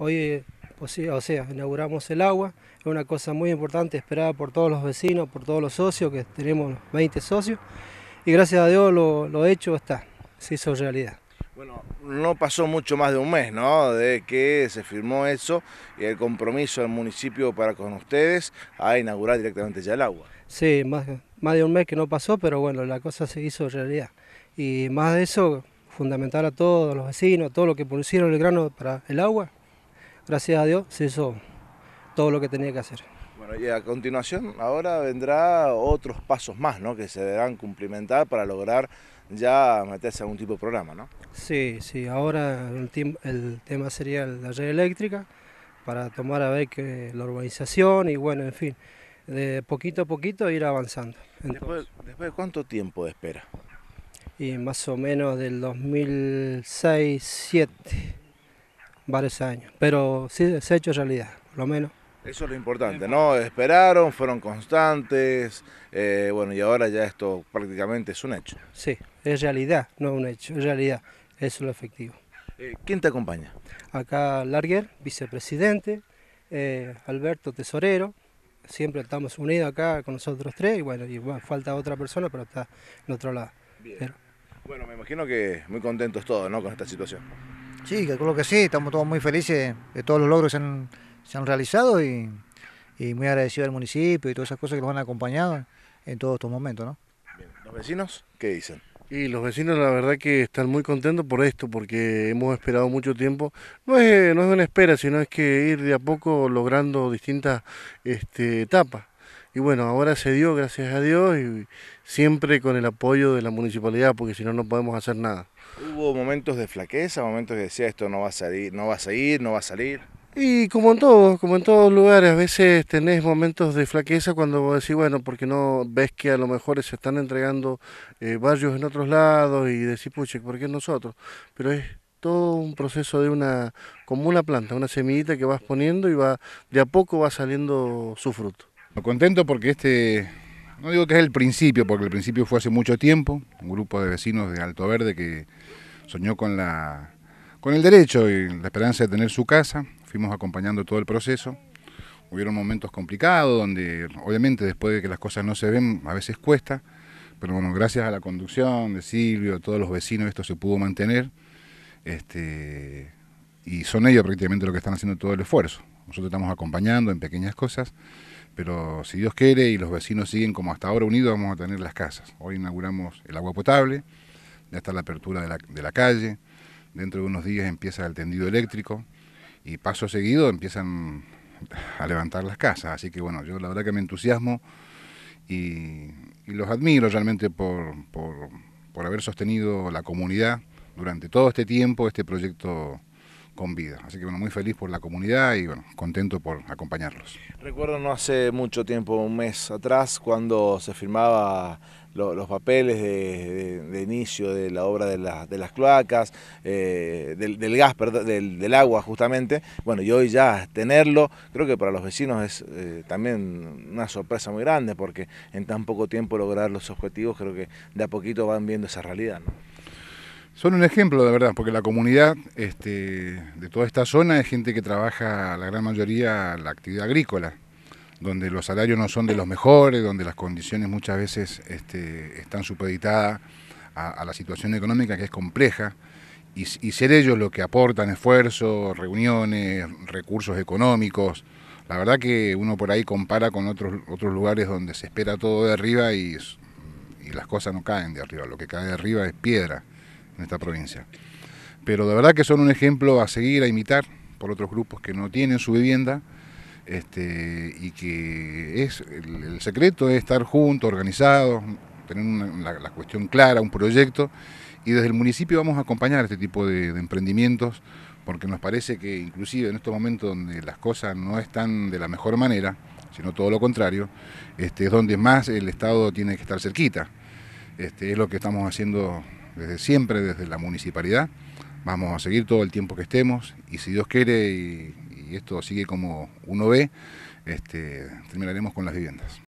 Hoy, pues o sea, inauguramos el agua, es una cosa muy importante, esperada por todos los vecinos, por todos los socios, que tenemos 20 socios, y gracias a Dios lo, lo hecho está, se hizo realidad. Bueno, no pasó mucho más de un mes, ¿no? De que se firmó eso y el compromiso del municipio para con ustedes a inaugurar directamente ya el agua. Sí, más, más de un mes que no pasó, pero bueno, la cosa se hizo realidad. Y más de eso, fundamental a todos los vecinos, todo lo que pusieron el grano para el agua, gracias a Dios se hizo todo lo que tenía que hacer. Bueno, y a continuación ahora vendrá otros pasos más, ¿no? Que se deberán cumplimentar para lograr ya meterse a algún tipo de programa, ¿no? Sí, sí, ahora el, tema sería la red eléctrica para tomar a ver que la urbanización y bueno, en fin, de poquito a poquito ir avanzando. después, de cuánto tiempo de espera? Y más o menos del 2006-2007 varios años, pero sí se ha hecho realidad, por lo menos. Eso es lo importante, ¿no? Esperaron, fueron constantes, eh, bueno, y ahora ya esto prácticamente es un hecho. Sí, es realidad, no un hecho, es realidad, es lo efectivo. Eh, ¿Quién te acompaña? Acá Larguer, vicepresidente, eh, Alberto Tesorero, siempre estamos unidos acá con nosotros tres, y bueno, y, falta otra persona, pero está en otro lado. Bien. Bueno, me imagino que muy contentos todos, ¿no? Con esta situación. Sí, lo que sí, estamos todos muy felices de todos los logros que se han, realizado y, muy agradecidos al municipio y todas esas cosas que nos han acompañado en todos estos momentos. ¿Los vecinos qué dicen? Y los vecinos la verdad que están muy contentos por esto, porque hemos esperado mucho tiempo. No es, no es una espera, sino es que ir de a poco logrando distintas este, etapas. Y bueno, ahora se dio, gracias a Dios, y siempre con el apoyo de la municipalidad, porque si no, no podemos hacer nada. ¿Hubo momentos de flaqueza, momentos que decía esto no va a salir, no va a salir, no va a salir? Y como en todos, como en todos lugares, a veces tenés momentos de flaqueza cuando decís, bueno, porque no ves que a lo mejor se están entregando eh, barrios en otros lados y decís, puche, ¿por qué nosotros? Pero es todo un proceso de una, como una planta, una semillita que vas poniendo y va, de a poco va saliendo su fruto. Contento porque este, no digo que es el principio, porque el principio fue hace mucho tiempo, un grupo de vecinos de Alto Verde que soñó con, la, con el derecho y la esperanza de tener su casa, fuimos acompañando todo el proceso. Hubieron momentos complicados donde obviamente después de que las cosas no se ven a veces cuesta, pero bueno, gracias a la conducción de Silvio, todos los vecinos, esto se pudo mantener. Este, y son ellos prácticamente los que están haciendo todo el esfuerzo. Nosotros estamos acompañando en pequeñas cosas, pero si Dios quiere y los vecinos siguen como hasta ahora unidos, vamos a tener las casas. Hoy inauguramos el agua potable, ya está la apertura de la, calle, dentro de unos días empieza el tendido eléctrico y paso seguido empiezan a levantar las casas. Así que bueno, yo la verdad que me entusiasmo y, los admiro realmente por, por, por haber sostenido la comunidad durante todo este tiempo, este proyecto con vida. Así que bueno, muy feliz por la comunidad y bueno, contento por acompañarlos. Recuerdo no hace mucho tiempo, un mes atrás, cuando se firmaba los papeles de, inicio de la obra de, las cloacas, eh, del, gas, del, agua justamente. Bueno, y hoy ya tenerlo, creo que para los vecinos es eh, también una sorpresa muy grande porque en tan poco tiempo lograr los objetivos, creo que de a poquito van viendo esa realidad. Son un ejemplo, de verdad, porque la comunidad este, de toda esta zona es gente que trabaja, la gran mayoría, la actividad agrícola, donde los salarios no son de los mejores, donde las condiciones muchas veces este, están supeditadas a, la situación económica que es compleja, y, ser ellos los que aportan esfuerzos, reuniones, recursos económicos. La verdad que uno por ahí compara con otros, otros lugares donde se espera todo de arriba y, y las cosas no caen de arriba, lo que cae de arriba es piedra en esta provincia. Pero de verdad que son un ejemplo a seguir, a imitar por otros grupos que no tienen su vivienda este, y que es el, secreto es estar juntos, organizados, tener la, cuestión clara, un proyecto y desde el municipio vamos a acompañar este tipo de, emprendimientos porque nos parece que inclusive en estos momentos donde las cosas no están de la mejor manera, sino todo lo contrario, este, es donde más el Estado tiene que estar cerquita. Este, es lo que estamos haciendo desde siempre, desde la municipalidad. Vamos a seguir todo el tiempo que estemos y si Dios quiere y, esto sigue como uno ve, este, terminaremos con las viviendas.